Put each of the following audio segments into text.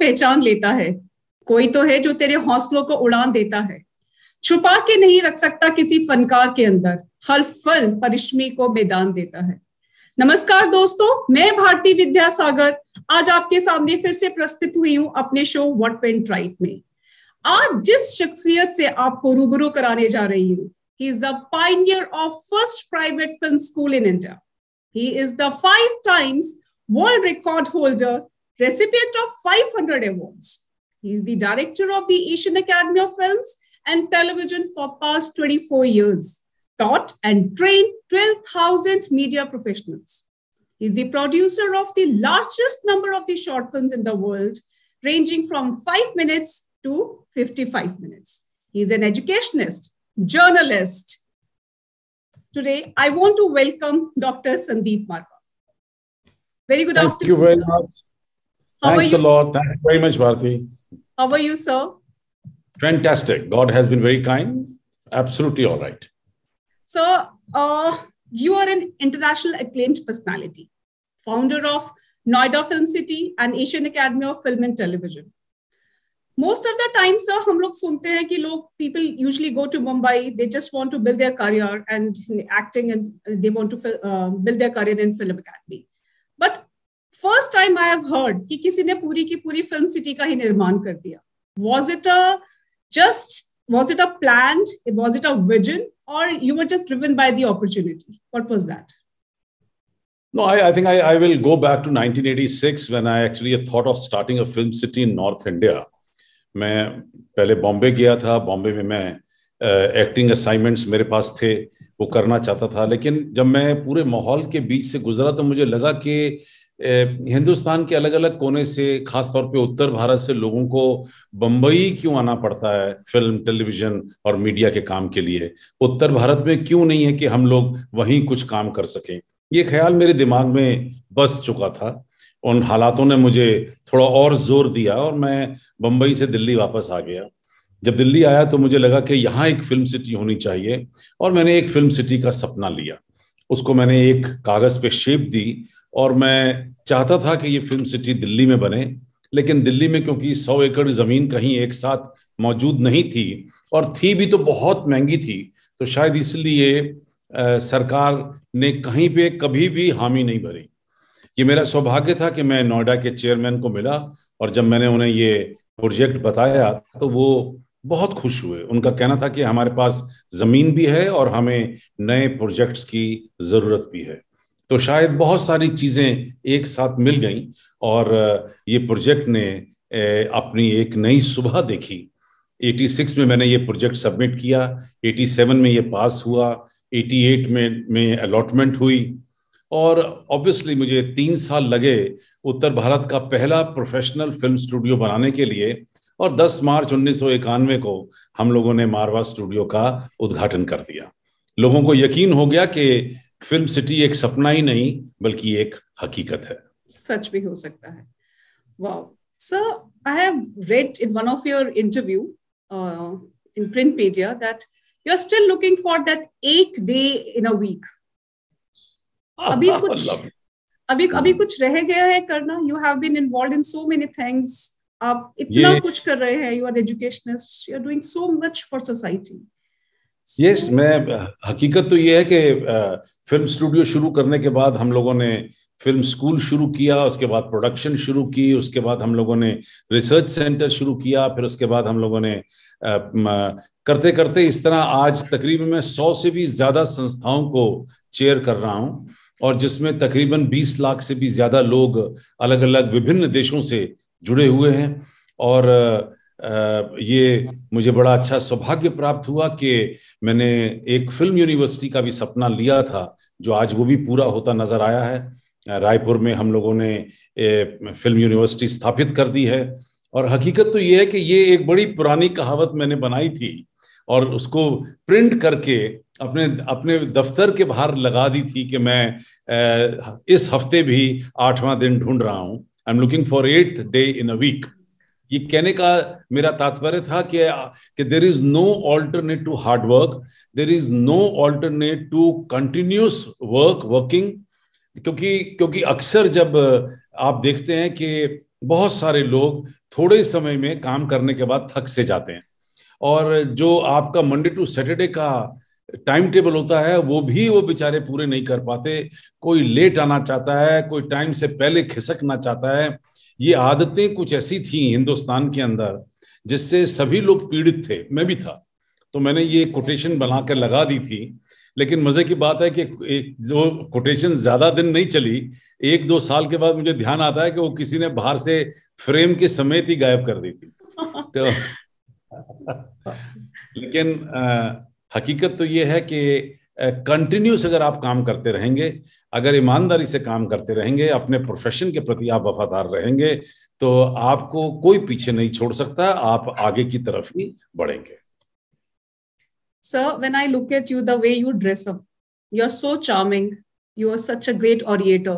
पहचान लेता है कोई तो है जो तेरे हौसलों को उड़ान देता है छुपा के नहीं रख सकता किसी फनकार के अंदर हर फल परिश्रमी को मैदान देता है नमस्कार दोस्तों मैं भारती विद्या सागर आज आपके सामने फिर से प्रस्तुत हुई हूं अपने शो व्हाट पेंट राइट में आज जिस शख्सियत से आपको रूबरू कराने जा रही हूँ he is the pioneer of first private film school in India he is the five times world record holder recipient of 500 awards. He is the director of the Asian Academy of Films and Television for past 24 years, taught and trained 12,000 media professionals. He is the producer of the largest number of the short films in the world, ranging from 5 minutes to 55 minutes. He is an educationist, journalist. Today, I want to welcome Dr. Sandeep Marwa. Very good Thank afternoon. Thank you very much. How Thanks a lot. Thank you very much, Bharti. How are you, sir? Fantastic. God has been very kind. Absolutely all right. So, uh, you are an international acclaimed personality, founder of Noida Film City and Asian Academy of Film and Television. Most of the time, sir, हम log sunte हैं ki log people usually go to Mumbai. They just want to build their career and acting, and they want to uh, build their career in film academy. But first time I have heard कि किसी ने पूरी की पूरी film city का ही निर्माण कर दिया was it a just was it a plan was it a vision और you were just driven by the opportunity? What was that No, I, I think I, I, will go back to 1986 when I actually thought of starting a film city in North India. मैं पहले बॉम्बे गया था बॉम्बे में मैं acting uh, assignments मेरे पास थे वो करना चाहता था लेकिन जब मैं पूरे माहौल के बीच से गुजरा तो मुझे लगा कि हिंदुस्तान के अलग अलग कोने से खासतौर पे उत्तर भारत से लोगों को बम्बई क्यों आना पड़ता है फिल्म टेलीविजन और मीडिया के काम के लिए उत्तर भारत में क्यों नहीं है कि हम लोग वहीं कुछ काम कर सकें ये ख्याल मेरे दिमाग में बस चुका था उन हालातों ने मुझे थोड़ा और जोर दिया और मैं बम्बई से दिल्ली वापस आ गया जब दिल्ली आया तो मुझे लगा कि यहाँ एक फिल्म सिटी होनी चाहिए और मैंने एक फिल्म सिटी का सपना लिया उसको मैंने एक कागज़ पे शेप दी और मैं चाहता था कि ये फिल्म सिटी दिल्ली में बने लेकिन दिल्ली में क्योंकि सौ एकड़ ज़मीन कहीं एक साथ मौजूद नहीं थी और थी भी तो बहुत महंगी थी तो शायद इसलिए सरकार ने कहीं पे कभी भी हामी नहीं भरी ये मेरा सौभाग्य था कि मैं नोएडा के चेयरमैन को मिला और जब मैंने उन्हें ये प्रोजेक्ट बताया तो वो बहुत खुश हुए उनका कहना था कि हमारे पास ज़मीन भी है और हमें नए प्रोजेक्ट्स की ज़रूरत भी है तो शायद बहुत सारी चीज़ें एक साथ मिल गईं और ये प्रोजेक्ट ने अपनी एक नई सुबह देखी 86 में मैंने ये प्रोजेक्ट सबमिट किया 87 में ये पास हुआ 88 में में अलॉटमेंट हुई और ऑब्वियसली मुझे तीन साल लगे उत्तर भारत का पहला प्रोफेशनल फिल्म स्टूडियो बनाने के लिए और 10 मार्च उन्नीस को हम लोगों ने मारवा स्टूडियो का उद्घाटन कर दिया लोगों को यकीन हो गया कि फिल्म सिटी एक सपना ही नहीं बल्कि एक हकीकत है सच भी हो सकता है wow sir I have read in one of your interview in print media that you are still looking for that eight day in a week अभी कुछ अभी hmm. अभी कुछ रह गया है करना you have been involve in so many things आप इतना कुछ कर रहे हैं you are educationist you are doing so much for society yes yes, मैं हकीकत तो ये है कि फिल्म स्टूडियो शुरू करने के बाद हम लोगों ने फिल्म स्कूल शुरू किया उसके बाद प्रोडक्शन शुरू की उसके बाद हम लोगों ने रिसर्च सेंटर शुरू किया फिर उसके बाद हम लोगों ने आ, करते करते इस तरह आज तकरीबन मैं सौ से भी ज़्यादा संस्थाओं को चेयर कर रहा हूँ और जिसमें तकरीबन 20 लाख से भी ज़्यादा लोग अलग अलग विभिन्न देशों से जुड़े हुए हैं और ये मुझे बड़ा अच्छा सौभाग्य प्राप्त हुआ कि मैंने एक फिल्म यूनिवर्सिटी का भी सपना लिया था जो आज वो भी पूरा होता नजर आया है रायपुर में हम लोगों ने फिल्म यूनिवर्सिटी स्थापित कर दी है और हकीकत तो ये है कि ये एक बड़ी पुरानी कहावत मैंने बनाई थी और उसको प्रिंट करके अपने अपने दफ्तर के बाहर लगा दी थी कि मैं इस हफ्ते भी आठवां दिन ढूंढ रहा हूं I am looking for eighth day in a week ये कहने का मेरा तात्पर्य था कि कि there is no alternate to hard work there is no alternate to continuous work working क्योंकि क्योंकि अक्सर जब आप देखते हैं कि बहुत सारे लोग थोड़े समय में काम करने के बाद थक से जाते हैं और जो आपका मंडे टू सैटरडे का टाइम टेबल होता है वो भी वो बेचारे पूरे नहीं कर पाते कोई लेट आना चाहता है कोई टाइम से पहले खिसकना चाहता है ये आदतें कुछ ऐसी थी हिंदुस्तान के अंदर जिससे सभी लोग पीड़ित थे मैं भी था तो मैंने ये कोटेशन बनाकर लगा दी थी लेकिन मजे की बात है कि एक जो कोटेशन ज्यादा दिन नहीं चली एक दो साल के बाद मुझे ध्यान आता है कि वो किसी ने बाहर से फ्रेम के समेत ही गायब कर दी थी तो लेकिन आ, हकीकत तो ये है कि कंटिन्यूस अगर आप काम करते रहेंगे अगर ईमानदारी से काम करते रहेंगे अपने प्रोफेशन के प्रति आप वफादार रहेंगे तो आपको कोई पीछे नहीं छोड़ सकता आप आगे की तरफ ही बढ़ेंगे sir when I look at you the way you dress up you are so charming you are such a great orator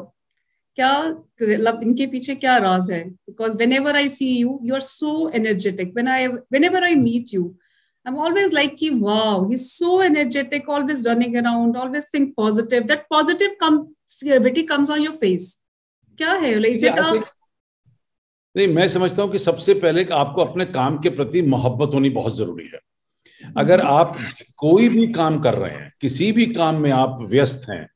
क्या मतलब इनके पीछे क्या राज है because whenever I see you you are so energetic when I whenever I meet you I'm always like, ki, wow, he's so energetic, always running around, always think positive. That positive comes comes on your face. क्या है like, is yeah, it a... नहीं मैं समझता हूँ कि सबसे पहले कि आपको अपने काम के प्रति मोहब्बत होनी बहुत जरूरी है अगर आप कोई भी काम कर रहे हैं किसी भी काम में आप व्यस्त हैं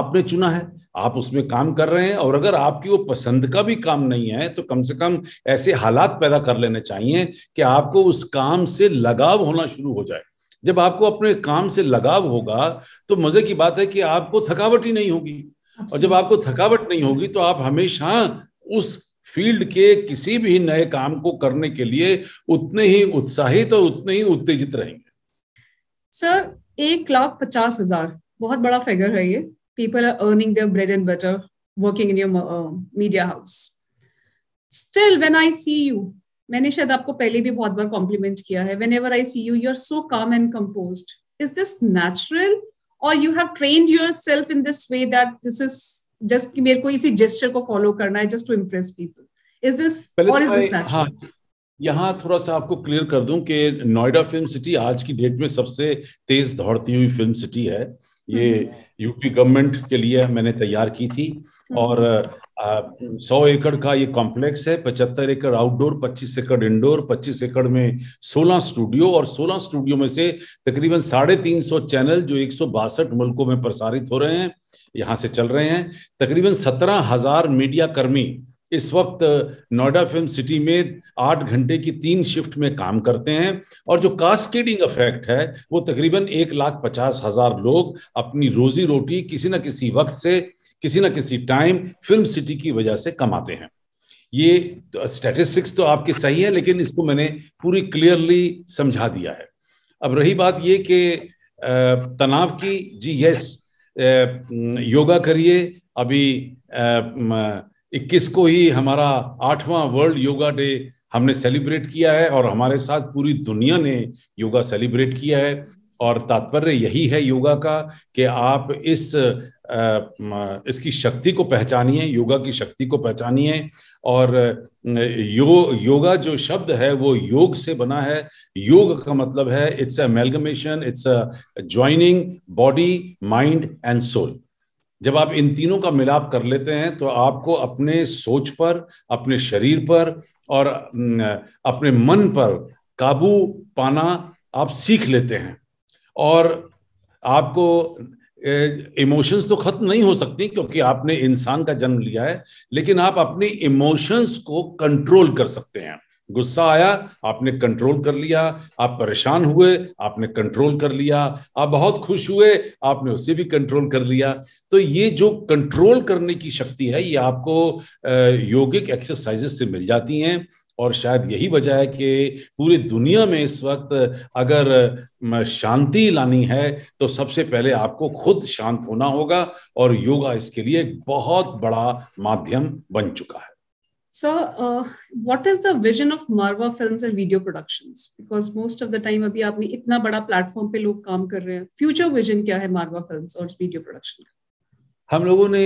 आपने चुना है आप उसमें काम कर रहे हैं और अगर आपकी वो पसंद का भी काम नहीं है तो कम से कम ऐसे हालात पैदा कर लेने चाहिए कि आपको उस काम से लगाव होना शुरू हो जाए जब आपको अपने काम से लगाव होगा तो मजे की बात है कि आपको थकावट ही नहीं होगी और जब आपको थकावट नहीं होगी तो आप हमेशा उस फील्ड के किसी भी नए काम को करने के लिए उतने ही उत्साहित और उतने ही उत्तेजित रहेंगे सर एक लाख पचास हजार बहुत बड़ा फिगर है ये people are earning their bread and butter working in your uh, media house. Still, when I see you, मैंने शायद आपको पहले भी बहुत बार कॉम्प्लीमेंट किया है whenever I see you you are so calm and composed is this natural और you have train yourself in this way that this is just मेरे को इसी जेस्टर को फॉलो करना है just to impress people is this और is this natural यहाँ थोड़ा सा आपको क्लियर कर दूं कि नोएडा फिल्म सिटी आज की डेट में सबसे तेज दौड़ती हुई फिल्म सिटी है ये हम्म। यूपी गवर्नमेंट के लिए मैंने तैयार की थी हम्म। और सौ एकड़ का ये कॉम्प्लेक्स है पचहत्तर एकड़ आउटडोर पच्चीस एकड़ इंडोर पच्चीस एकड़ में सोलह स्टूडियो और सोलह स्टूडियो में से तकरीबन साढ़े तीन सौ चैनल जो एक सौ बासठ मुल्कों में प्रसारित हो रहे हैं यहाँ से चल रहे हैं तकरीबन सत्रह हजार मीडिया कर्मी इस वक्त नोएडा फिल्म सिटी में आठ घंटे की तीन शिफ्ट में काम करते हैं और जो कास्केडिंग इफेक्ट है वो तकरीबन एक लाख पचास हजार लोग अपनी रोजी रोटी किसी न किसी वक्त से किसी न किसी टाइम फिल्म सिटी की वजह से कमाते हैं ये स्टैटिस्टिक्स तो आपके सही है लेकिन इसको मैंने पूरी क्लियरली समझा दिया है अब रही बात ये कि तनाव की जी यस योगा करिए अभी 21 को ही हमारा आठवां वर्ल्ड योगा डे हमने सेलिब्रेट किया है और हमारे साथ पूरी दुनिया ने योगा सेलिब्रेट किया है और तात्पर्य यही है योगा का कि आप इस इसकी शक्ति को पहचानिए योगा की शक्ति को पहचानिए और यो योगा जो शब्द है वो योग से बना है योग का मतलब है it's a amalgamation it's a joining body mind and soul जब आप इन तीनों का मिलाप कर लेते हैं तो आपको अपने सोच पर अपने शरीर पर और अपने मन पर काबू पाना आप सीख लेते हैं और आपको इमोशंस तो खत्म नहीं हो सकती क्योंकि आपने इंसान का जन्म लिया है लेकिन आप अपने इमोशंस को कंट्रोल कर सकते हैं गुस्सा आया आपने कंट्रोल कर लिया आप परेशान हुए आपने कंट्रोल कर लिया आप बहुत खुश हुए आपने उसे भी कंट्रोल कर लिया तो ये जो कंट्रोल करने की शक्ति है ये आपको योगिक एक्सरसाइजेस से मिल जाती हैं और शायद यही वजह है कि पूरी दुनिया में इस वक्त अगर शांति लानी है तो सबसे पहले आपको खुद शांत होना होगा और योगा इसके लिए बहुत बड़ा माध्यम बन चुका है Sir, uh, what is the vision of Marwa Films and Video Productions? Because most of the time अभी आपने इतना बड़ा प्लेटफॉर्म पे लोग काम कर रहे हैं फ्यूचर विजन क्या है मारवा फिल्म्स और वीडियो प्रोडक्शन का हम लोगों ने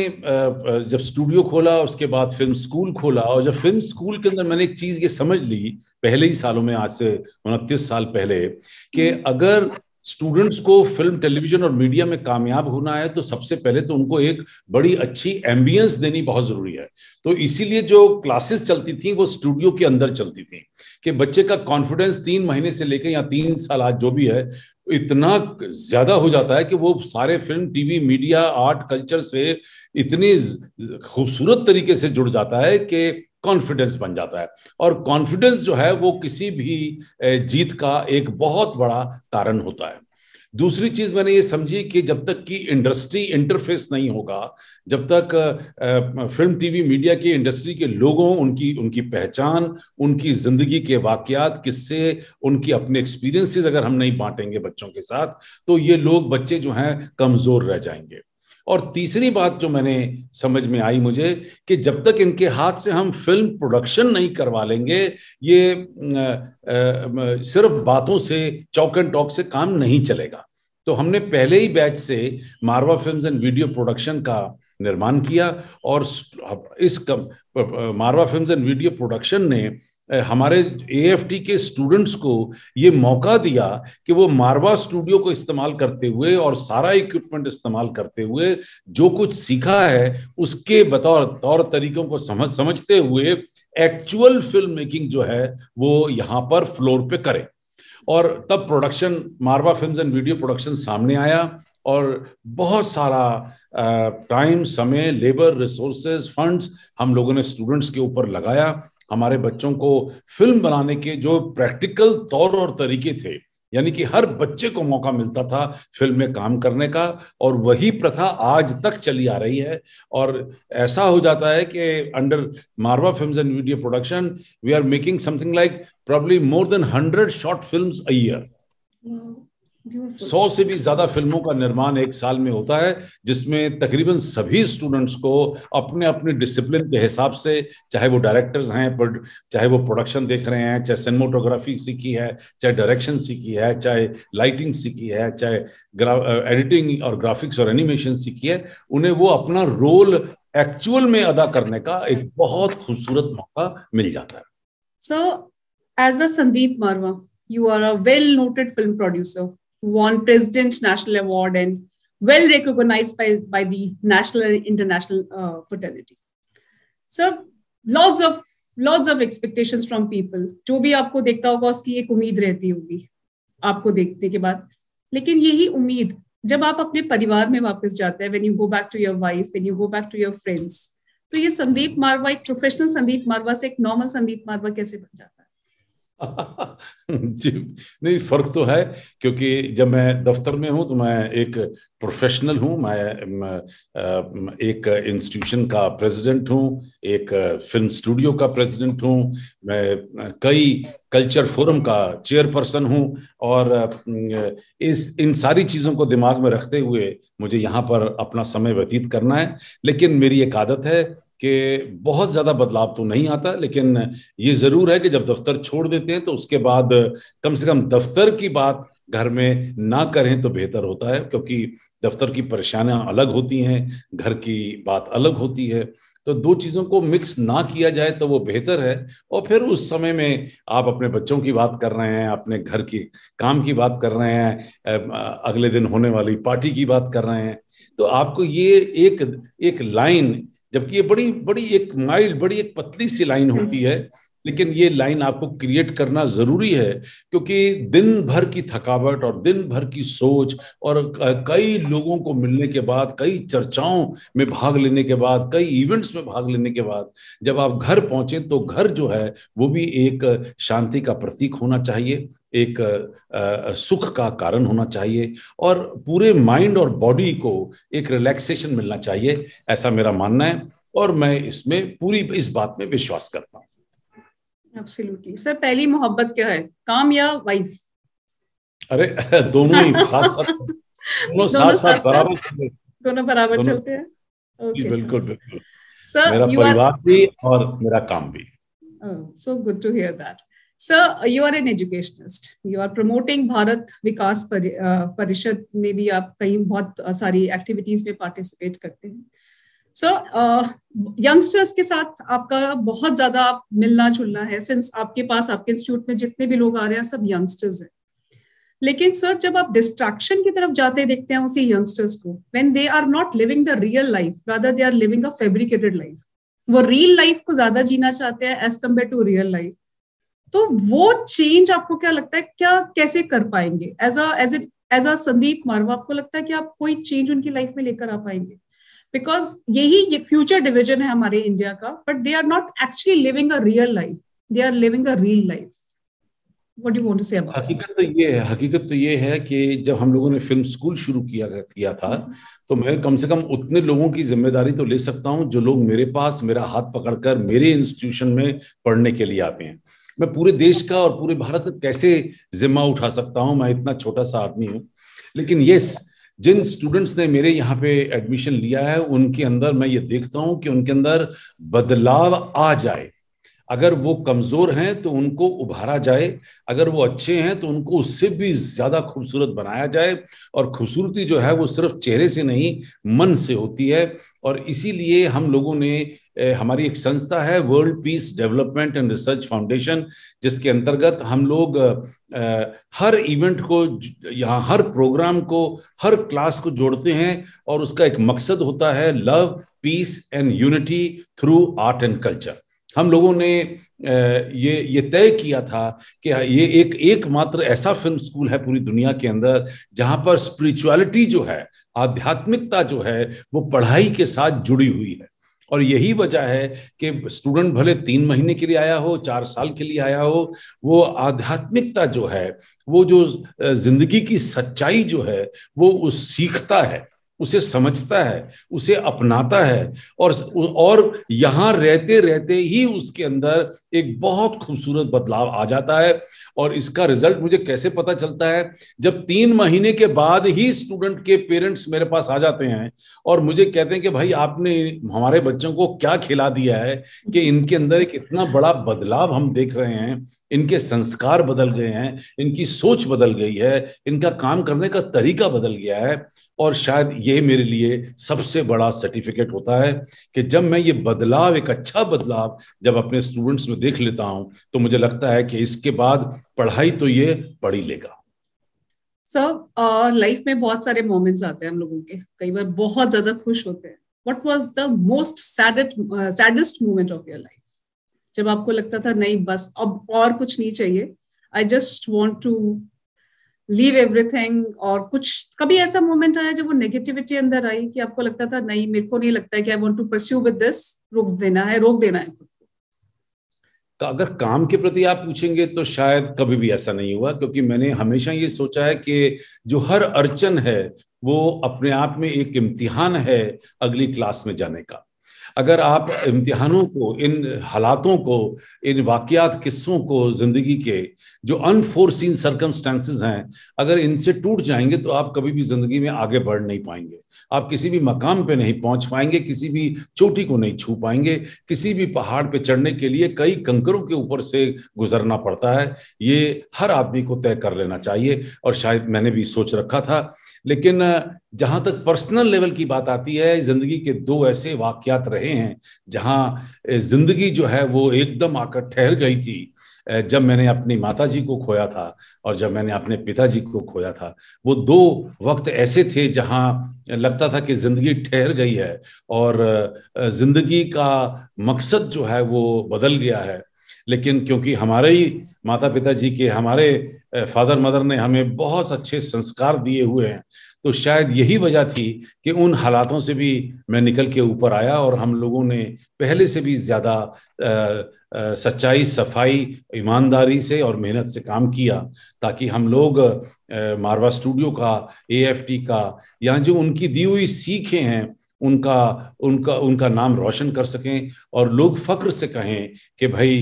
जब स्टूडियो खोला उसके बाद फिल्म स्कूल खोला और जब फिल्म स्कूल के अंदर मैंने एक चीज ये समझ ली पहले ही सालों में आज से उनतीस साल पहले कि हम्म। अगर स्टूडेंट्स को फिल्म टेलीविजन और मीडिया में कामयाब होना है तो सबसे पहले तो उनको एक बड़ी अच्छी एम्बियंस देनी बहुत जरूरी है तो इसीलिए जो क्लासेस चलती थी वो स्टूडियो के अंदर चलती थी कि बच्चे का कॉन्फिडेंस तीन महीने से लेकर या तीन साल आज जो भी है इतना ज्यादा हो जाता है कि वो सारे film TV media art culture से इतनी खूबसूरत तरीके से जुड़ जाता है कि कॉन्फिडेंस बन जाता है और कॉन्फिडेंस जो है वो किसी भी जीत का एक बहुत बड़ा कारण होता है दूसरी चीज मैंने ये समझी कि जब तक कि इंडस्ट्री इंटरफेस नहीं होगा जब तक फिल्म टीवी मीडिया की इंडस्ट्री के लोगों उनकी उनकी पहचान उनकी जिंदगी के वाकयात किससे उनकी अपने एक्सपीरियंसेस अगर हम नहीं बांटेंगे बच्चों के साथ तो ये लोग बच्चे जो हैं कमजोर रह जाएंगे और तीसरी बात जो मैंने समझ में आई मुझे कि जब तक इनके हाथ से हम फिल्म प्रोडक्शन नहीं करवा लेंगे ये आ, आ, सिर्फ बातों से चौक एंड टॉक से काम नहीं चलेगा तो हमने पहले ही बैच से Marwah films and video production का निर्माण किया और इस कम, Marwah films and video production ने हमारे ए के स्टूडेंट्स को ये मौका दिया कि वो मारवा स्टूडियो को इस्तेमाल करते हुए और सारा इक्विपमेंट इस्तेमाल करते हुए जो कुछ सीखा है उसके बतौर तौर तरीकों को समझ समझते हुए एक्चुअल फिल्म मेकिंग जो है वो यहाँ पर फ्लोर पे करें और तब production Marwah films and video production सामने आया और बहुत सारा टाइम समय लेबर रिसोर्सेज फंड्स हम लोगों ने स्टूडेंट्स के ऊपर लगाया हमारे बच्चों को फिल्म बनाने के जो प्रैक्टिकल तौर और तरीके थे यानी कि हर बच्चे को मौका मिलता था फिल्म में काम करने का और वही प्रथा आज तक चली आ रही है और ऐसा हो जाता है कि under Marwah films and video production we are making something like probably more than hundred short film a year सौ से भी ज्यादा फिल्मों का निर्माण एक साल में होता है जिसमें तकरीबन सभी स्टूडेंट्स को अपने अपने डिसिप्लिन के हिसाब से चाहे वो डायरेक्टर्स हैं चाहे वो प्रोडक्शन देख रहे हैं चाहे सिनेमाटोग्राफी सीखी है चाहे डायरेक्शन सीखी है चाहे लाइटिंग सीखी है चाहे एडिटिंग uh, और ग्राफिक्स और एनिमेशन सीखी है उन्हें वो अपना रोल एक्चुअल में अदा करने का एक बहुत खूबसूरत मौका मिल जाता है so as a Sandeep Marwah you are a well noted film producer won President National Award and well recognized by, by the national and international uh, fraternity. So lots of lots of expectations from people. जो भी आपको देखता होगा उसकी एक उम्मीद रहती होगी आपको देखने के बाद लेकिन यही उम्मीद जब आप अपने परिवार में वापस जाते हैं when you go back to your wife when you go back to your friends तो ये संदीप मारवा एक प्रोफेशनल संदीप मारवा से एक नॉर्मल संदीप मारवा कैसे बन जाता है जी नहीं फर्क तो है क्योंकि जब मैं दफ्तर में हूं तो मैं एक प्रोफेशनल हूं मैं एक इंस्टीट्यूशन का प्रेसिडेंट हूं एक फिल्म स्टूडियो का प्रेसिडेंट हूं मैं कई कल्चर फोरम का चेयरपर्सन हूं और इस इन सारी चीज़ों को दिमाग में रखते हुए मुझे यहाँ पर अपना समय व्यतीत करना है लेकिन मेरी एक आदत है कि बहुत ज़्यादा बदलाव तो नहीं आता लेकिन ये ज़रूर है कि जब दफ्तर छोड़ देते हैं तो उसके बाद कम से कम दफ्तर की बात घर में ना करें तो बेहतर होता है क्योंकि दफ्तर की परेशानियां अलग होती हैं घर की बात अलग होती है तो दो चीज़ों को मिक्स ना किया जाए तो वो बेहतर है और फिर उस समय में आप अपने बच्चों की बात कर रहे हैं अपने घर की काम की बात कर रहे हैं अगले दिन होने वाली पार्टी की बात कर रहे हैं तो आपको ये एक एक लाइन जबकि ये बड़ी बड़ी एक माइल्ड बड़ी एक पतली सी लाइन होती है लेकिन ये लाइन आपको क्रिएट करना जरूरी है क्योंकि दिन भर की थकावट और दिन भर की सोच और कई लोगों को मिलने के बाद कई चर्चाओं में भाग लेने के बाद कई इवेंट्स में भाग लेने के बाद जब आप घर पहुंचे तो घर जो है वो भी एक शांति का प्रतीक होना चाहिए एक सुख का कारण होना चाहिए और पूरे माइंड और बॉडी को एक रिलैक्सेशन मिलना चाहिए ऐसा मेरा मानना है और मैं इसमें पूरी इस बात में विश्वास करता हूँ सर पहली मोहब्बत क्या है काम या वाइफ अरे दोनों ही साथ साथ दोनों साथ साथ बराबर दोनों बराबर चलते हैं ओके बिल्कुल बिल्कुल सर मेरा परिवार भी और मेरा काम भी so good to hear that sir you are an educationist. You are promoting Bharat Vikas Parishad में भी आप कहीं बहुत uh, सारी एक्टिविटीज में पार्टिसिपेट करते हैं. सो यंगस्टर्स uh, के साथ आपका बहुत ज्यादा आप मिलना जुलना है सिंस आपके पास आपके इंस्टीट्यूट में जितने भी लोग आ रहे हैं सब यंगस्टर्स हैं लेकिन सर जब आप डिस्ट्रैक्शन की तरफ जाते देखते हैं उसी यंगस्टर्स को when they are not living the real life rather they are living a fabricated life वो रियल लाइफ को ज्यादा जीना चाहते हैं as compare to real life तो वो चेंज आपको क्या लगता है क्या कैसे कर पाएंगे as a as as a Sandeep Marwah आपको लगता है कि आप कोई चेंज उनकी लाइफ में लेकर आ पाएंगे बिकॉज यही ये फ्यूचर डिविजन है हमारे इंडिया का but they are not actually living a real life they are living a real life हकीकत तो ये है हकीकत तो ये है कि जब हम लोगों ने फिल्म स्कूल शुरू किया किया था तो मैं कम से कम उतने लोगों की जिम्मेदारी तो ले सकता हूँ जो लोग मेरे पास मेरा हाथ पकड़कर मेरे इंस्टीट्यूशन में पढ़ने के लिए आते हैं मैं पूरे देश का और पूरे भारत का कैसे जिम्मा उठा सकता हूँ मैं इतना छोटा सा आदमी हूँ लेकिन यस जिन स्टूडेंट्स ने मेरे यहाँ पे एडमिशन लिया है उनके अंदर मैं ये देखता हूँ कि उनके अंदर बदलाव आ जाए अगर वो कमजोर हैं तो उनको उभारा जाए अगर वो अच्छे हैं तो उनको उससे भी ज्यादा खूबसूरत बनाया जाए और खूबसूरती जो है वो सिर्फ चेहरे से नहीं मन से होती है और इसीलिए हम लोगों ने हमारी एक संस्था है world peace development and research foundation जिसके अंतर्गत हम लोग हर इवेंट को यहाँ हर प्रोग्राम को हर क्लास को जोड़ते हैं और उसका एक मकसद होता है love peace and unity through art and culture हम लोगों ने ये ये तय किया था कि हाँ, ये एक एकमात्र ऐसा फिल्म स्कूल है पूरी दुनिया के अंदर जहाँ पर स्पिरिचुअलिटी जो है आध्यात्मिकता जो है वो पढ़ाई के साथ जुड़ी हुई है और यही वजह है कि स्टूडेंट भले तीन महीने के लिए आया हो चार साल के लिए आया हो वो आध्यात्मिकता जो है वो जो जिंदगी की सच्चाई जो है वो उस सीखता है उसे समझता है उसे अपनाता है और और यहाँ रहते रहते ही उसके अंदर एक बहुत खूबसूरत बदलाव आ जाता है और इसका रिजल्ट मुझे कैसे पता चलता है जब तीन महीने के बाद ही स्टूडेंट के पेरेंट्स मेरे पास आ जाते हैं और मुझे कहते हैं कि भाई आपने हमारे बच्चों को क्या खिला दिया है कि इनके अंदर एक इतना बड़ा बदलाव हम देख रहे हैं इनके संस्कार बदल गए हैं इनकी सोच बदल गई है इनका काम करने का तरीका बदल गया है और शायद ये मेरे लिए सबसे बड़ा सर्टिफिकेट होता है कि जब मैं ये बदलाव एक अच्छा बदलाव जब अपने स्टूडेंट्स में देख लेता हूं तो मुझे लगता है कि इसके बाद पढ़ाई तो ये पढ़ी लेगा सर लाइफ uh, में बहुत सारे मोमेंट्स आते हैं हम लोगों के कई बार बहुत ज्यादा खुश होते हैं what was the most saddest moment of your life जब आपको लगता था नहीं बस अब और कुछ नहीं चाहिए I just want to leave everything और कुछ कभी ऐसा मोमेंट आया जब वो नेगेटिविटी अंदर आई कि आपको लगता था नहीं मेरे को नहीं लगता है कि I want to pursue with this रोक देना है रोक देना है तो अगर काम के प्रति आप पूछेंगे तो शायद कभी भी ऐसा नहीं हुआ क्योंकि मैंने हमेशा ये सोचा है कि जो हर अड़चन है वो अपने आप में एक इम्तिहान है अगली क्लास में जाने का अगर आप इम्तिहानों को इन हालातों को इन वाकियात किस्सों को ज़िंदगी के जो अनफोर्सिन सरकमस्टांसिस हैं अगर इनसे टूट जाएंगे तो आप कभी भी ज़िंदगी में आगे बढ़ नहीं पाएंगे आप किसी भी मकाम पे नहीं पहुंच पाएंगे किसी भी चोटी को नहीं छू पाएंगे किसी भी पहाड़ पे चढ़ने के लिए कई कंकरों के ऊपर से गुजरना पड़ता है ये हर आदमी को तय कर लेना चाहिए और शायद मैंने भी सोच रखा था लेकिन जहां तक पर्सनल लेवल की बात आती है ज़िंदगी के दो ऐसे वाक्यात रहे हैं जहां ज़िंदगी जो है वो एकदम आकर ठहर गई थी जब मैंने अपनी माता जी को खोया था और जब मैंने अपने पिताजी को खोया था वो दो वक्त ऐसे थे जहाँ लगता था कि ज़िंदगी ठहर गई है और ज़िंदगी का मकसद जो है वो बदल गया है लेकिन क्योंकि हमारे ही माता पिताजी के हमारे फादर मदर ने हमें बहुत अच्छे संस्कार दिए हुए हैं तो शायद यही वजह थी कि उन हालातों से भी मैं निकल के ऊपर आया और हम लोगों ने पहले से भी ज़्यादा सच्चाई सफाई ईमानदारी से और मेहनत से काम किया ताकि हम लोग मारवा स्टूडियो का एएफटी का या जो उनकी दी हुई सीखें हैं उनका उनका उनका नाम रोशन कर सकें और लोग फक्र से कहें कि भाई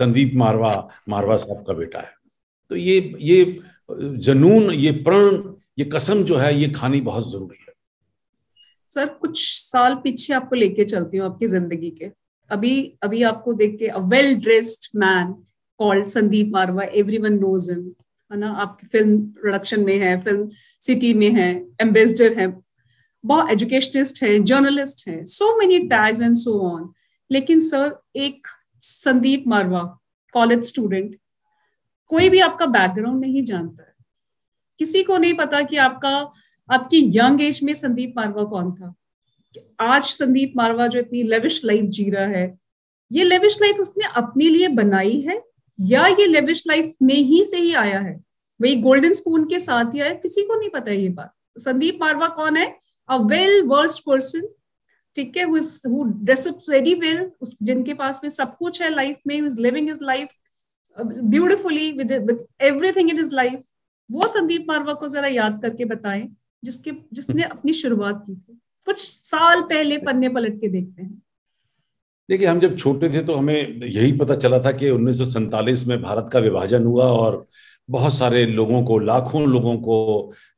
संदीप मारवा मारवा साहब का बेटा है तो ये ये जनून ये प्रण ये कसम जो है ये खानी बहुत जरूरी है सर कुछ साल पीछे आपको लेके चलती हूँ आपकी जिंदगी के अभी अभी आपको देख के well dressed man called Sandeep Marwah every one knows him है ना आपकी फिल्म प्रोडक्शन में है फिल्म सिटी में है एम्बेसडर है बहुत एजुकेशनिस्ट है जर्नलिस्ट है so many tags and so on लेकिन सर एक संदीप मारवा कॉलेज स्टूडेंट कोई भी आपका बैकग्राउंड नहीं जानता है किसी को नहीं पता कि आपका आपकी यंग एज में संदीप मारवा कौन था आज संदीप मारवा जो इतनी लेविश लाइफ जी रहा है ये लेविश लाइफ उसने अपने लिए बनाई है या ये लेविश लाइफ में ही से ही आया है वही गोल्डन स्पून के साथ ही आया किसी को नहीं पता ये बात संदीप मारवा कौन है अ वेल वर्स्ट पर्सन ठीक है well, उस जिनके पास में सब कुछ है लाइफ में living is life beautifully with with everything in is life वो संदीप मारवा को जरा याद करके बताएं जिसके जिसने अपनी शुरुआत की थी कुछ साल पहले पन्ने पलट के देखते हैं देखिए हम जब छोटे थे तो हमें यही पता चला था कि उन्नीस में भारत का विभाजन हुआ और बहुत सारे लोगों को लाखों लोगों को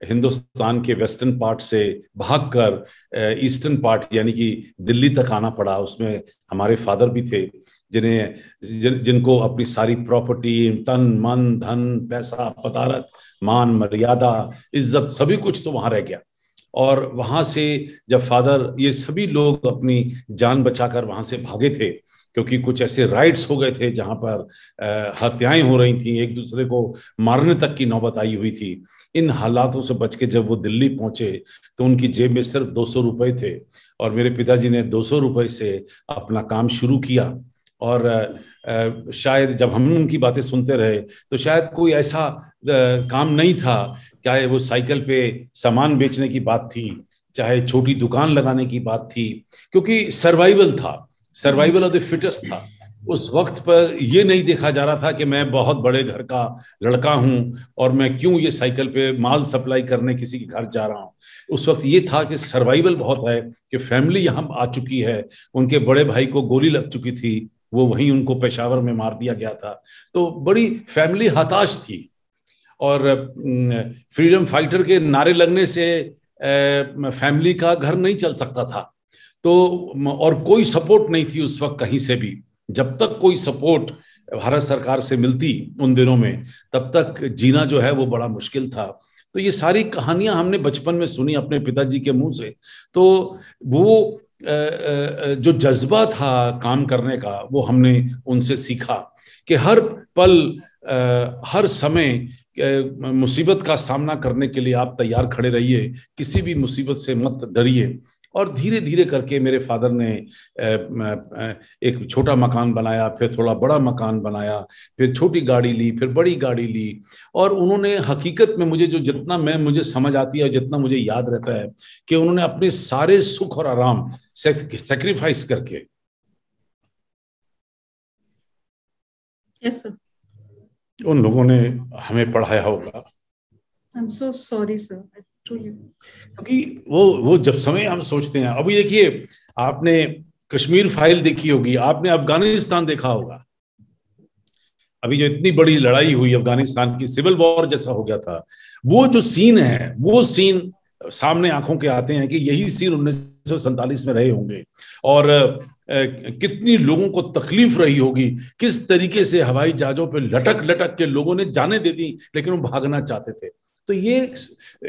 हिंदुस्तान के वेस्टर्न पार्ट से भागकर ईस्टर्न पार्ट यानी कि दिल्ली तक आना पड़ा उसमें हमारे फादर भी थे जिन्हें जिन, जिनको अपनी सारी प्रॉपर्टी तन मन धन पैसा पदारत मान मर्यादा इज्जत सभी कुछ तो वहां रह गया और वहां से जब फादर ये सभी लोग अपनी जान बचाकर वहां से भागे थे क्योंकि कुछ ऐसे राइट्स हो गए थे जहां पर हत्याएं हो रही थी एक दूसरे को मारने तक की नौबत आई हुई थी इन हालातों से बच के जब वो दिल्ली पहुंचे तो उनकी जेब में सिर्फ दो सौ थे और मेरे पिताजी ने दो सौ से अपना काम शुरू किया और शायद जब हम उनकी बातें सुनते रहे तो शायद कोई ऐसा काम नहीं था चाहे वो साइकिल पे सामान बेचने की बात थी चाहे छोटी दुकान लगाने की बात थी क्योंकि सर्वाइवल था सर्वाइवल ऑफ द फिटेस्ट था उस वक्त पर ये नहीं देखा जा रहा था कि मैं बहुत बड़े घर का लड़का हूँ और मैं क्यों ये साइकिल पे माल सप्लाई करने किसी के घर जा रहा हूँ उस वक्त ये था कि सर्वाइवल बहुत है कि फैमिली यहाँ आ चुकी है उनके बड़े भाई को गोली लग चुकी थी वो वहीं उनको पेशावर में मार दिया गया था तो बड़ी फैमिली हताश थी और फ्रीडम फाइटर के नारे लगने से फैमिली का घर नहीं चल सकता था तो और कोई सपोर्ट नहीं थी उस वक्त कहीं से भी जब तक कोई सपोर्ट भारत सरकार से मिलती उन दिनों में तब तक जीना जो है वो बड़ा मुश्किल था तो ये सारी कहानियां हमने बचपन में सुनी अपने पिताजी के मुंह से तो वो जो जज्बा था काम करने का वो हमने उनसे सीखा कि हर पल हर समय मुसीबत का सामना करने के लिए आप तैयार खड़े रहिए किसी भी मुसीबत से मत डरिए और धीरे धीरे करके मेरे फादर ने एक छोटा मकान बनाया फिर थोड़ा बड़ा मकान बनाया फिर छोटी गाड़ी ली फिर बड़ी गाड़ी ली और उन्होंने हकीकत में मुझे जो जितना मैं मुझे समझ आती है जितना मुझे याद रहता है कि उन्होंने अपने सारे सुख और आराम सेक्रीफाइस करके yes, उन लोगों ने हमें पढ़ाया होगा I am so sorry sir क्योंकि वो वो जब समय हम सोचते हैं अभी देखिए आपने कश्मीर फाइल देखी होगी आपने अफगानिस्तान देखा होगा अभी जो इतनी बड़ी लड़ाई हुई अफगानिस्तान की सिविल वॉर जैसा हो गया था वो जो सीन है वो सीन सामने आंखों के आते हैं कि यही सीन उन्नीस में रहे होंगे और कितनी लोगों को तकलीफ रही होगी किस तरीके से हवाई जहाजों पर लटक लटक के लोगों ने जाने दे दी लेकिन वो भागना चाहते थे तो ये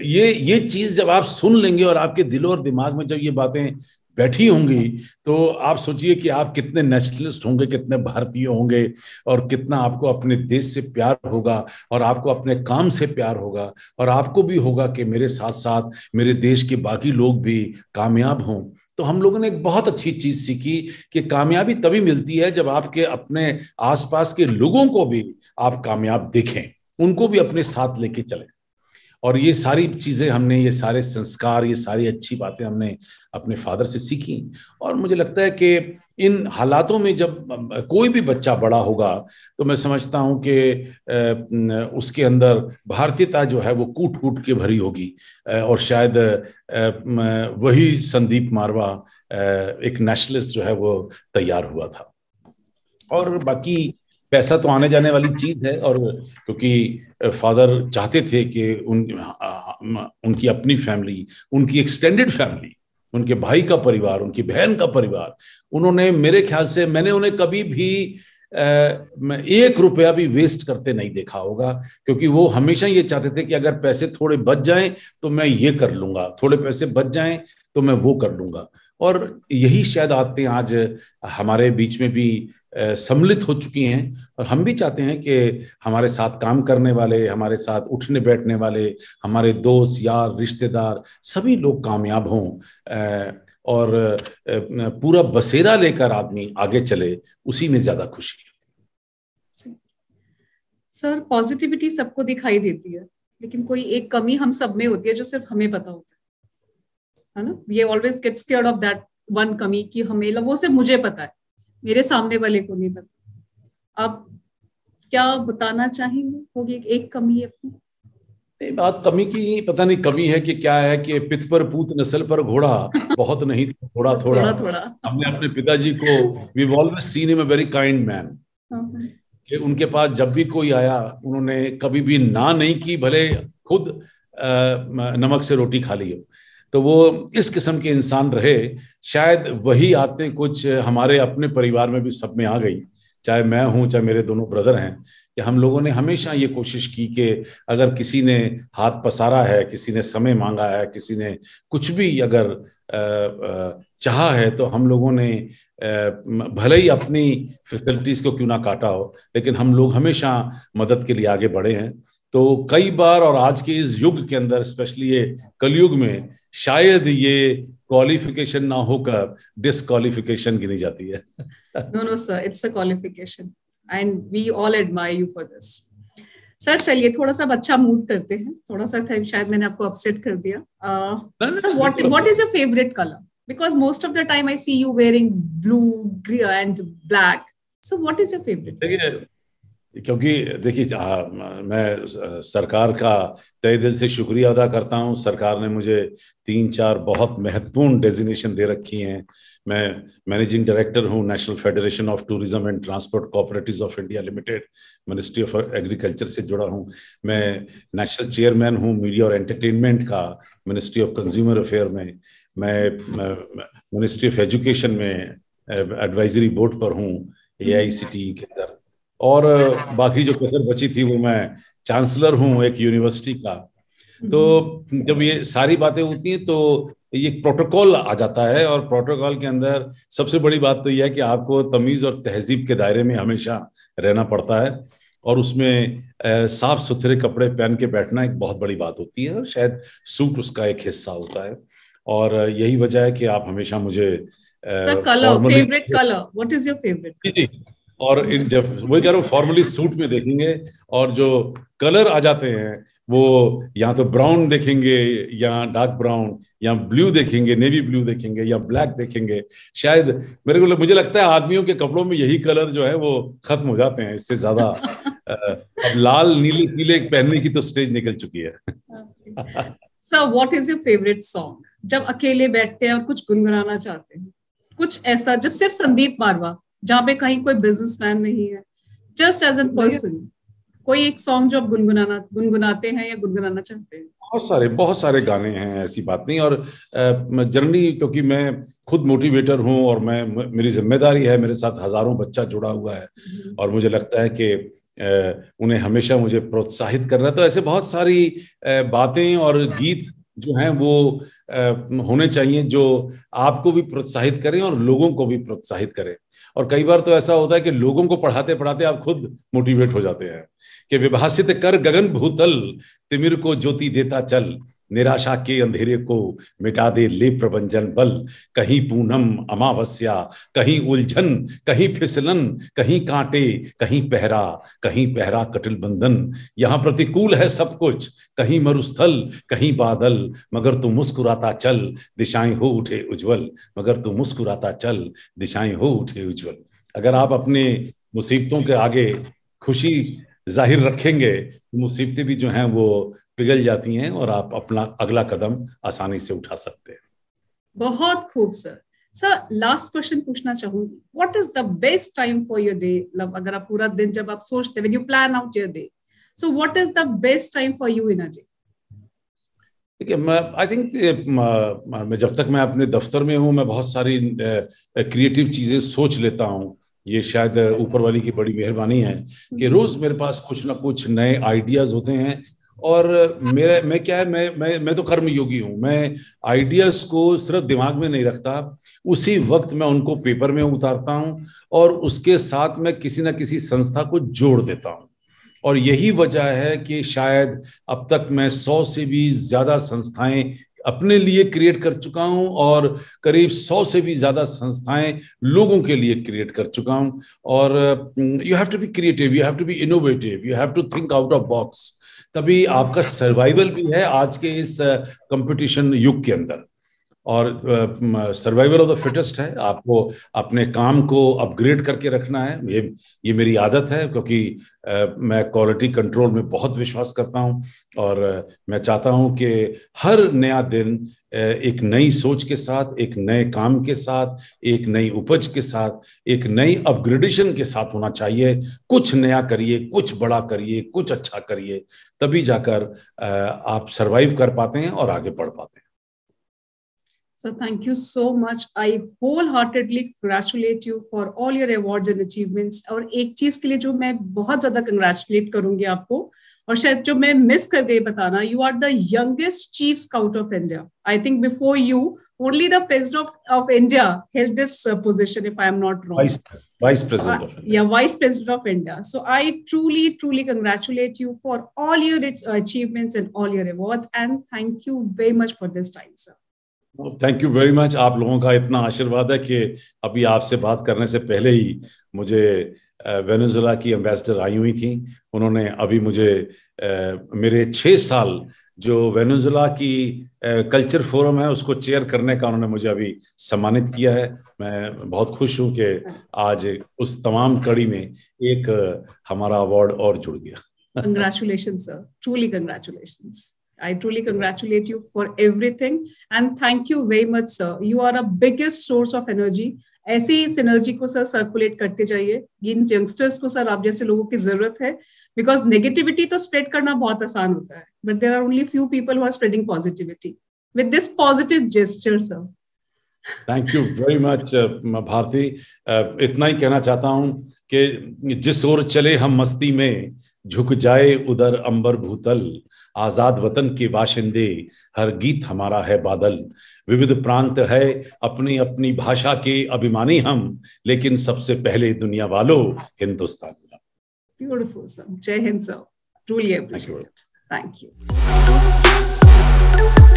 ये ये चीज जब आप सुन लेंगे और आपके दिलों और दिमाग में जब ये बातें बैठी होंगी तो आप सोचिए कि आप कितने नेशनलिस्ट होंगे कितने भारतीय होंगे और कितना आपको अपने देश से प्यार होगा और आपको अपने काम से प्यार होगा और आपको भी होगा कि मेरे साथ साथ मेरे देश के बाकी लोग भी कामयाब हों तो हम लोगों ने एक बहुत अच्छी चीज सीखी कि कामयाबी तभी मिलती है जब आपके अपने आसपास के लोगों को भी आप कामयाब देखें उनको भी अपने साथ लेके चलें और ये सारी चीज़ें हमने ये सारे संस्कार ये सारी अच्छी बातें हमने अपने फादर से सीखी और मुझे लगता है कि इन हालातों में जब कोई भी बच्चा बड़ा होगा तो मैं समझता हूँ कि उसके अंदर भारतीयता जो है वो कूट कूट के भरी होगी और शायद वही संदीप मारवा एक नेशनलिस्ट जो है वो तैयार हुआ था और बाकी पैसा तो आने जाने वाली चीज है और क्योंकि फादर चाहते थे कि उन हाँ, हाँ, हाँ, उनकी अपनी फैमिली उनकी एक्सटेंडेड फैमिली उनके भाई का परिवार उनकी बहन का परिवार उन्होंने मेरे ख्याल से मैंने उन्हें कभी भी एक रुपया भी वेस्ट करते नहीं देखा होगा क्योंकि वो हमेशा ये चाहते थे कि अगर पैसे थोड़े बच जाएं तो मैं ये कर लूंगा थोड़े पैसे बच जाएं तो मैं वो कर लूंगा और यही शायद आते आज हमारे बीच में भी सम्मिलित हो चुकी हैं और हम भी चाहते हैं कि हमारे साथ काम करने वाले हमारे साथ उठने बैठने वाले हमारे दोस्त यार रिश्तेदार सभी लोग कामयाब हों और पूरा बसेरा लेकर आदमी आगे चले उसी में ज्यादा खुशी सर पॉजिटिविटी सबको दिखाई देती है लेकिन कोई एक कमी हम सब में होती है जो सिर्फ हमें पता होता है ना ये always gets of that one कमी कि हमें वो सिर्फ मुझे पता है मेरे सामने वाले को नहीं पता आप क्या बताना चाहेंगे होगी एक कमी है अपनी नहीं बात कमी की पता नहीं कमी है कि क्या है कि पिथ पर पूत नस्ल पर घोड़ा बहुत नहीं थोड़ा थोड़ा, थोड़ा, हमने अपने पिताजी को we always seen a very kind man कि उनके पास जब भी कोई आया उन्होंने कभी भी ना नहीं की भले खुद आ, नमक से रोटी खा ली हो तो वो इस किस्म के इंसान रहे शायद वही आते कुछ हमारे अपने परिवार में भी सब में आ गई चाहे मैं हूँ चाहे मेरे दोनों ब्रदर हैं कि हम लोगों ने हमेशा ये कोशिश की कि अगर किसी ने हाथ पसारा है किसी ने समय मांगा है किसी ने कुछ भी अगर चाहा है तो हम लोगों ने भले ही अपनी फैसिलिटीज़ को क्यों ना काटा हो लेकिन हम लोग हमेशा मदद के लिए आगे बढ़े हैं तो कई बार और आज के इस युग के अंदर स्पेशली ये कलयुग में शायद ये क्वालिफिकेशन ना होकर डिसक्वालिफिकेशन गिनी जाती है no no sir it's a qualification and we all admire you for this sir चलिए थोड़ा सा अच्छा मूड करते हैं थोड़ा सा था शायद मैंने आपको अपसेट कर दिया sir what what is your favourite colour because most of the time I see you wearing blue green and black so what is your favourite क्योंकि देखिए मैं सरकार का तय दिल से शुक्रिया अदा करता हूँ सरकार ने मुझे तीन चार बहुत महत्वपूर्ण डेजिनेशन दे रखी हैं मैं मैनेजिंग डायरेक्टर हूँ national federation of tourism and transport cooperatives of India limited ministry of agriculture से जुड़ा हूँ मैं नेशनल चेयरमैन हूँ मीडिया और एंटरटेनमेंट का मिनिस्ट्री ऑफ कंज्यूमर अफेयर में मैं मिनिस्ट्री ऑफ एजुकेशन में एडवाइजरी बोर्ड पर हूँ ए आई सी टी के अंदर और बाकी जो कसर बची थी वो मैं चांसलर हूँ एक यूनिवर्सिटी का तो जब ये सारी बातें होती हैं तो ये प्रोटोकॉल आ जाता है और प्रोटोकॉल के अंदर सबसे बड़ी बात तो यह है कि आपको तमीज़ और तहजीब के दायरे में हमेशा रहना पड़ता है और उसमें साफ सुथरे कपड़े पहन के बैठना एक बहुत बड़ी बात होती है और शायद सूट उसका एक हिस्सा होता है और यही वजह है कि आप हमेशा मुझे colour favourite colour what is your favourite और इन जब वही कह रहा हूँ फॉर्मली सूट में देखेंगे और जो कलर आ जाते हैं वो या तो ब्राउन देखेंगे या डार्क ब्राउन या ब्लू देखेंगे नेवी ब्लू देखेंगे या ब्लैक देखेंगे शायद मेरे को मुझे लगता है आदमियों के कपड़ों में यही कलर जो है वो खत्म हो जाते हैं इससे ज्यादा अब लाल नीले पीले पहनने की तो स्टेज निकल चुकी है sir what is your favourite song जब अकेले बैठते हैं और कुछ गुनगुनाना चाहते हैं कुछ ऐसा जब सिर्फ संदीप मारवा जहाँ पे कहीं कोई बिजनेस मैन नहीं है जस्ट एज एन पर्सन कोई एक सॉन्ग जो आप गुनगुनाना गुनगुनाते हैं या गुनगुनाना चाहते हैं बहुत सारे बहुत सारे गाने हैं ऐसी बात नहीं और जर्नी क्योंकि मैं खुद मोटिवेटर हूं और मैं मेरी जिम्मेदारी है मेरे साथ हजारों बच्चा जुड़ा हुआ है हम्म। और मुझे लगता है कि उन्हें हमेशा मुझे प्रोत्साहित करना तो ऐसे बहुत सारी बातें और गीत जो हैं वो होने चाहिए जो आपको भी प्रोत्साहित करें और लोगों को भी प्रोत्साहित करें और कई बार तो ऐसा होता है कि लोगों को पढ़ाते पढ़ाते आप खुद मोटिवेट हो जाते हैं कि विभाषित कर गगन भूतल तिमिर को ज्योति देता चल निराशा के अंधेरे को मिटा दे ले प्रबंजन बल कहीं पूनम अमावस्या कहीं उलझन कहीं फिसलन कहीं कांटे कहीं पहरा कहीं पहरा कटिल बंधन यहाँ प्रतिकूल है सब कुछ कहीं मरुस्थल कहीं बादल मगर तू मुस्कुराता चल दिशाएं हो उठे उज्जवल मगर तू मुस्कुराता चल दिशाएं हो उठे उज्जवल अगर आप अपने मुसीबतों के आगे खुशी जाहिर रखेंगे तो मुसीबतें भी जो हैं वो पिघल जाती हैं और आप अपना अगला कदम आसानी से उठा सकते हैं बहुत खूब सर सर लास्ट क्वेश्चन पूछना चाहूंगी what is the best time for your day मतलब अगर आप पूरा दिन जब आप सोचते when you plan out your day so what is the best time for you in a day देखिए आई थिंक मैं जब तक मैं अपने दफ्तर में हूँ मैं बहुत सारी क्रिएटिव चीज़ें सोच लेता हूँ ये शायद ऊपर वाली की बड़ी मेहरबानी है कि हम्म। रोज़ मेरे पास कुछ ना कुछ नए आइडियाज़ होते हैं और मेरे मैं क्या है मैं मैं मैं तो कर्म योगी हूँ मैं आइडियाज को सिर्फ दिमाग में नहीं रखता उसी वक्त मैं उनको पेपर में उतारता हूँ और उसके साथ मैं किसी ना किसी संस्था को जोड़ देता हूँ और यही वजह है कि शायद अब तक मैं सौ से भी ज़्यादा संस्थाएं अपने लिए क्रिएट कर चुका हूं और करीब सौ से भी ज़्यादा संस्थाएं लोगों के लिए क्रिएट कर चुका हूं और you have to be creative you have to be innovative you have to think out of box तभी आपका सर्वाइवल भी है आज के इस कंपटीशन युग के अंदर और सर्वाइवल ऑफ द फिटेस्ट है आपको अपने काम को अपग्रेड करके रखना है ये ये मेरी आदत है क्योंकि आ, मैं क्वालिटी कंट्रोल में बहुत विश्वास करता हूँ और आ, मैं चाहता हूँ कि हर नया दिन आ, एक नई सोच के साथ एक नए काम के साथ एक नई उपज के साथ एक नई अपग्रेडेशन के साथ होना चाहिए कुछ नया करिए कुछ बड़ा करिए कुछ अच्छा करिए तभी जाकर आप सर्वाइव कर पाते हैं और आगे बढ़ पाते हैं So thank you so much. I wholeheartedly congratulate you for all your awards and achievements. और एक चीज के लिए जो मैं बहुत ज्यादा congratulate करूंगी आपको और शायद जो मैं मिस कर गई बताना you are the youngest chief scout of India I think before you only the president of of India held this position if I am not wrong vice president या vice president of India so I truly truly congratulate you for all your achievements and all your awards and thank you very much for this time sir thank you very much आप लोगों का इतना आशीर्वाद है कि अभी आपसे बात करने से पहले ही मुझे वेनेजुला की एम्बेसडर आई हुई थी उन्होंने अभी मुझे मेरे छः साल जो वेनेजुला की कल्चर फोरम है उसको चेयर करने का उन्होंने मुझे अभी सम्मानित किया है मैं बहुत खुश हूँ कि आज उस तमाम कड़ी में एक हमारा अवार्ड और जुड़ गया congratulation sir truly congratulation I truly congratulate you for everything and thank you very much, sir. You are a biggest source of energy. ऐसे ही सिनर्जी को सर सर्कुलेट करते जाइए इन यंगस्टर्स को सर आप जैसे लोगों की जरूरत है बिकॉज नेगेटिविटी तो स्प्रेड करना बहुत आसान होता है but there are only few people are spreading positivity with this positive gesture sir thank you very much Bharti इतना ही कहना चाहता हूँ कि जिस ओर चले हम मस्ती में झुक जाए उधर अंबर भूतल आजाद वतन के बाशिंदे हर गीत हमारा है बादल विविध प्रांत है अपनी अपनी भाषा के अभिमानी हम लेकिन सबसे पहले दुनिया वालों Hindustan Beautiful song. Jai Hind, sir. Truly appreciate Thank you. Thank you.